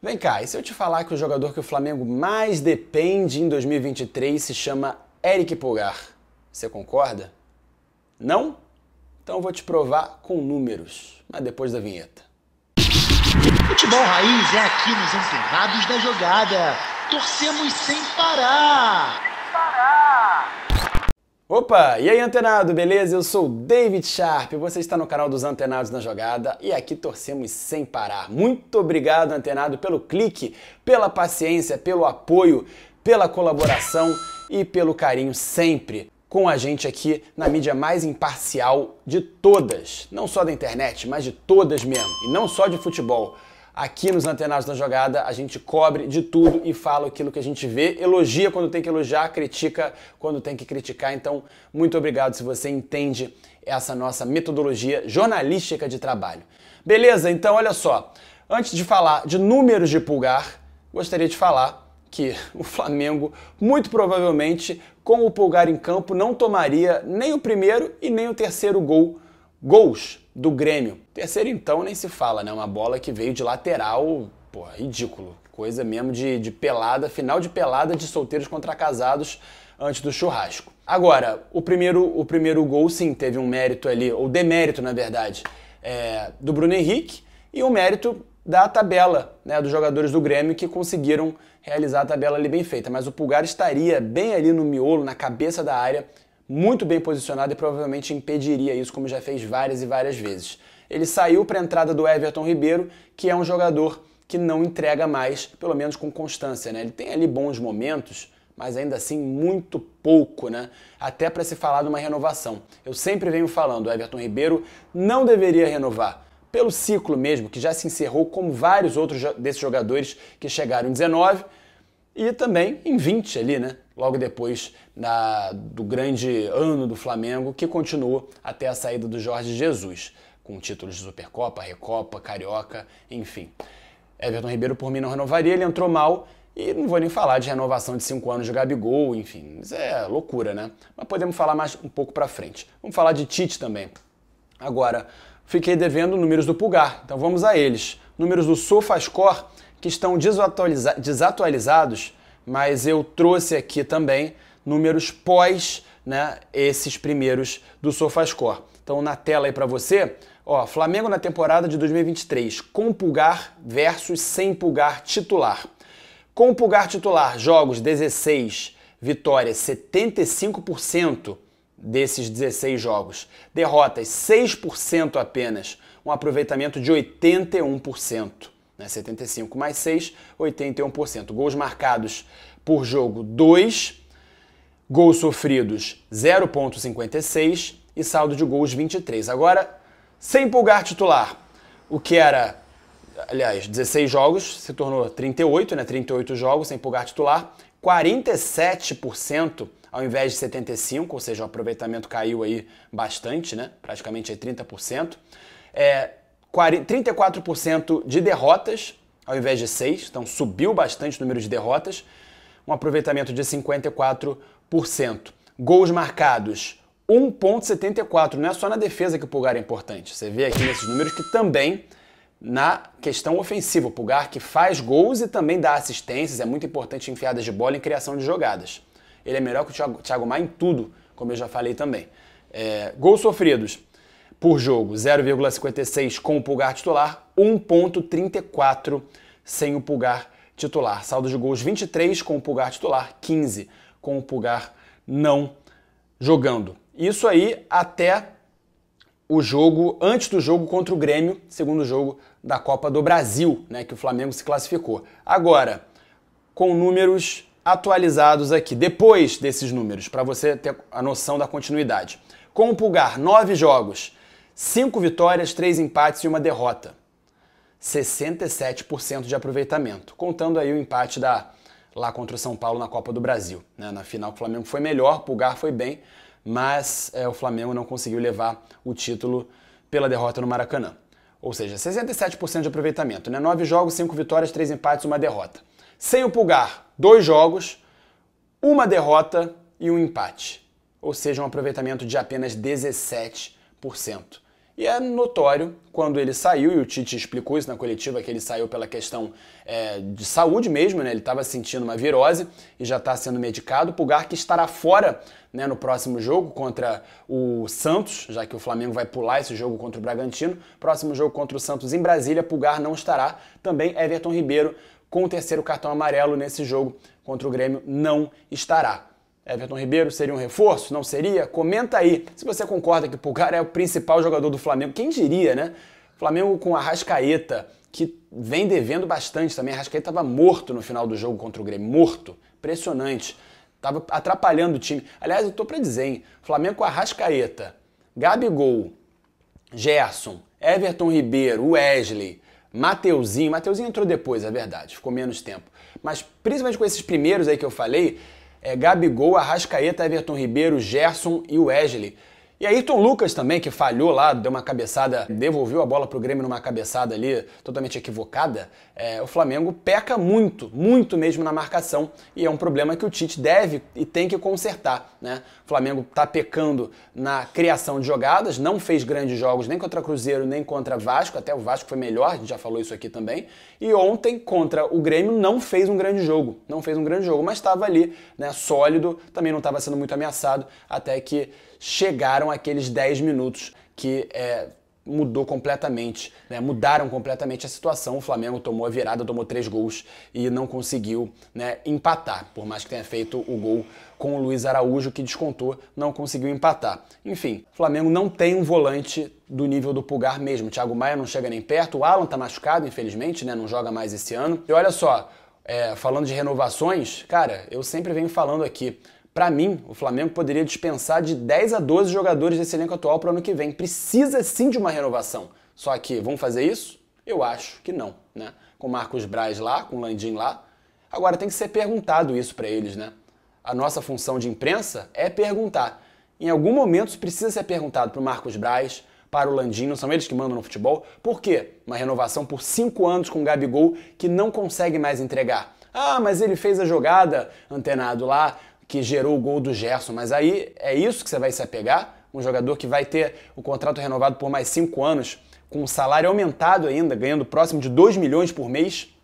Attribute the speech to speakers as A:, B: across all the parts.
A: Vem cá, e se eu te falar que o jogador que o Flamengo mais depende em 2023 se chama Eric Pulgar? Você concorda? Não? Então eu vou te provar com números, mas depois da vinheta. Futebol Raiz é aqui nos Encerrados da Jogada. Torcemos sem parar! Sem parar! Opa, e aí antenado, beleza? Eu sou David Sharp, você está no canal dos Antenados na Jogada e aqui torcemos sem parar. Muito obrigado, antenado, pelo clique, pela paciência, pelo apoio, pela colaboração e pelo carinho sempre com a gente aqui na mídia mais imparcial de todas, não só da internet, mas de todas mesmo, e não só de futebol. Aqui nos Antenados da Jogada, a gente cobre de tudo e fala aquilo que a gente vê, elogia quando tem que elogiar, critica quando tem que criticar. Então, muito obrigado se você entende essa nossa metodologia jornalística de trabalho. Beleza? Então, olha só. Antes de falar de números de pulgar, gostaria de falar que o Flamengo, muito provavelmente, com o pulgar em campo, não tomaria nem o primeiro e nem o terceiro gol, gols do Grêmio. Terceiro, então, nem se fala, né? Uma bola que veio de lateral, pô, ridículo. Coisa mesmo de, de pelada, final de pelada de solteiros contra casados antes do churrasco. Agora, o primeiro, o primeiro gol, sim, teve um mérito ali, ou demérito, na verdade, é, do Bruno Henrique e um mérito da tabela né, dos jogadores do Grêmio que conseguiram realizar a tabela ali bem feita. Mas o Pulgar estaria bem ali no miolo, na cabeça da área, muito bem posicionado e provavelmente impediria isso, como já fez várias e várias vezes. Ele saiu para a entrada do Everton Ribeiro, que é um jogador que não entrega mais, pelo menos com constância. Né? Ele tem ali bons momentos, mas ainda assim muito pouco, né? Até para se falar de uma renovação. Eu sempre venho falando, o Everton Ribeiro não deveria renovar. Pelo ciclo mesmo, que já se encerrou, como vários outros desses jogadores que chegaram em 19 e também em 20 ali, né? Logo depois da, do grande ano do Flamengo, que continuou até a saída do Jorge Jesus, com títulos de Supercopa, Recopa, Carioca, enfim. Everton Ribeiro, por mim, não renovaria, ele entrou mal, e não vou nem falar de renovação de 5 anos de Gabigol, enfim, isso é loucura, né? Mas podemos falar mais um pouco para frente. Vamos falar de Tite também. Agora, fiquei devendo números do Pulgar, então vamos a eles. Números do Sofascore, que estão desatualiza desatualizados, mas eu trouxe aqui também números pós né, esses primeiros do SofaScore. Então, na tela aí para você, ó, Flamengo na temporada de 2023, com pulgar versus sem pulgar titular. Com pulgar titular, jogos 16, vitórias 75% desses 16 jogos, derrotas 6% apenas, um aproveitamento de 81% né? 75 mais 6, 81%. Gols marcados por jogo, 2. Gols sofridos, 0,56. E saldo de gols, 23. Agora, sem pulgar titular, o que era, aliás, 16 jogos, se tornou 38, né? 38 jogos sem pulgar titular. 47% ao invés de 75%, ou seja, o aproveitamento caiu aí bastante, né? praticamente aí 30%. É, 34% de derrotas, ao invés de 6, então subiu bastante o número de derrotas, um aproveitamento de 54%. Gols marcados, 1,74. Não é só na defesa que o Pulgar é importante. Você vê aqui nesses números que também na questão ofensiva. O Pulgar que faz gols e também dá assistências, é muito importante em enfiadas de bola e em criação de jogadas. Ele é melhor que o Thiago, Thiago Maia em tudo, como eu já falei também. É, gols sofridos, por jogo, 0,56 com o pulgar titular, 1,34 sem o pulgar titular. Saldo de gols 23 com o pulgar titular, 15 com o pulgar não jogando. Isso aí até o jogo, antes do jogo contra o Grêmio, segundo jogo da Copa do Brasil, né, que o Flamengo se classificou. Agora, com números atualizados aqui, depois desses números, para você ter a noção da continuidade. Com o Pulgar, nove jogos, 5 vitórias, 3 empates e uma derrota. 67% de aproveitamento, contando aí o empate da lá contra o São Paulo na Copa do Brasil. Né? Na final o Flamengo foi melhor, o Pulgar foi bem, mas é, o Flamengo não conseguiu levar o título pela derrota no Maracanã. Ou seja, 67% de aproveitamento, né? 9 jogos, 5 vitórias, 3 empates, e uma derrota. Sem o Pulgar, 2 jogos, uma derrota e um empate. Ou seja, um aproveitamento de apenas 17%. E é notório quando ele saiu, e o Tite explicou isso na coletiva, que ele saiu pela questão é, de saúde mesmo, né? ele estava sentindo uma virose e já está sendo medicado. Pulgar que estará fora né, no próximo jogo contra o Santos, já que o Flamengo vai pular esse jogo contra o Bragantino. Próximo jogo contra o Santos em Brasília, Pulgar não estará. Também Everton Ribeiro, com o terceiro cartão amarelo nesse jogo contra o Grêmio, não estará. Everton Ribeiro seria um reforço? Não seria? Comenta aí se você concorda que o Pulgar é o principal jogador do Flamengo. Quem diria, né? Flamengo com a Rascaeta, que vem devendo bastante também. A Rascaeta estava morto no final do jogo contra o Grêmio, morto. Impressionante. Estava atrapalhando o time. Aliás, eu estou para dizer, hein? Flamengo com a Rascaeta, Gabigol, Gerson, Everton Ribeiro, Wesley, Mateuzinho. Mateuzinho entrou depois, é verdade, ficou menos tempo. Mas principalmente com esses primeiros aí que eu falei, é Gabigol, Arrascaeta, Everton Ribeiro, Gerson e Wesley. E Ayrton Lucas também, que falhou lá, deu uma cabeçada, devolveu a bola pro Grêmio numa cabeçada ali totalmente equivocada. É, o Flamengo peca muito, muito mesmo na marcação e é um problema que o Tite deve e tem que consertar. Né? O Flamengo está pecando na criação de jogadas, não fez grandes jogos nem contra Cruzeiro nem contra Vasco, até o Vasco foi melhor, a gente já falou isso aqui também. E ontem contra o Grêmio não fez um grande jogo, não fez um grande jogo, mas estava ali, né, sólido, também não estava sendo muito ameaçado até que chegaram aqueles 10 minutos que é, mudou completamente, né? mudaram completamente a situação. O Flamengo tomou a virada, tomou três gols e não conseguiu né, empatar, por mais que tenha feito o gol com o Luiz Araújo, que descontou, não conseguiu empatar. Enfim, o Flamengo não tem um volante do nível do Pulgar mesmo. O Thiago Maia não chega nem perto, o Alan tá machucado, infelizmente, né? não joga mais esse ano. E olha só, é, falando de renovações, cara, eu sempre venho falando aqui, para mim, o Flamengo poderia dispensar de 10 a 12 jogadores desse elenco atual para o ano que vem. Precisa sim de uma renovação. Só que vão fazer isso? Eu acho que não, né? Com Marcos Braz lá, com Landim lá. Agora tem que ser perguntado isso para eles, né? A nossa função de imprensa é perguntar. Em algum momento precisa ser perguntado para o Marcos Braz, para o Landim, não são eles que mandam no futebol. Por quê? Uma renovação por cinco anos com o Gabigol que não consegue mais entregar. Ah, mas ele fez a jogada, antenado lá, que gerou o gol do Gerson. Mas aí é isso que você vai se apegar? Um jogador que vai ter o contrato renovado por mais cinco anos, com um salário aumentado ainda, ganhando próximo de 2 milhões por mês.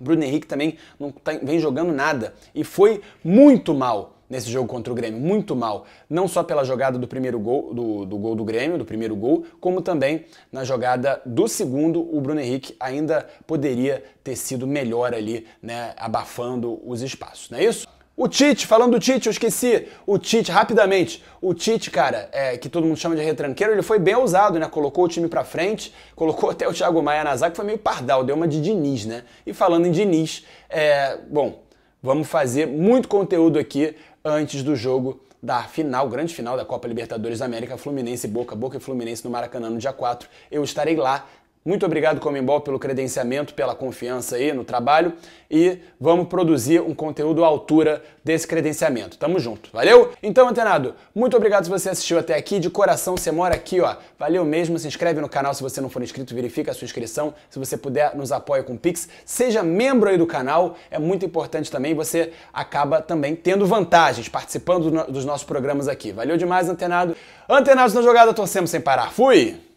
A: Bruno Henrique também não tá, vem jogando nada e foi muito mal nesse jogo contra o Grêmio, muito mal. Não só pela jogada do primeiro gol do, do gol do Grêmio, do primeiro gol, como também na jogada do segundo, o Bruno Henrique ainda poderia ter sido melhor ali, né, abafando os espaços. Não é isso? O Tite, falando do Tite, eu esqueci. O Tite, rapidamente. O Tite, cara, é, que todo mundo chama de retranqueiro, ele foi bem ousado, né? Colocou o time pra frente, colocou até o Thiago Maia na zaga, que foi meio pardal, deu uma de Diniz, né? E falando em Diniz, é, bom, vamos fazer muito conteúdo aqui antes do jogo da final, grande final da Copa Libertadores da América, Fluminense e Boca, Boca e Fluminense no Maracanã no dia 4. Eu estarei lá muito obrigado, Comembol, pelo credenciamento, pela confiança aí no trabalho e vamos produzir um conteúdo à altura desse credenciamento. Tamo junto, valeu? Então, antenado, muito obrigado se você assistiu até aqui. De coração, você mora aqui, ó. Valeu mesmo, se inscreve no canal se você não for inscrito, verifica a sua inscrição. Se você puder, nos apoia com Pix. Seja membro aí do canal, é muito importante também. Você acaba também tendo vantagens participando dos nossos programas aqui. Valeu demais, antenado. Antenados na jogada, torcemos sem parar. Fui!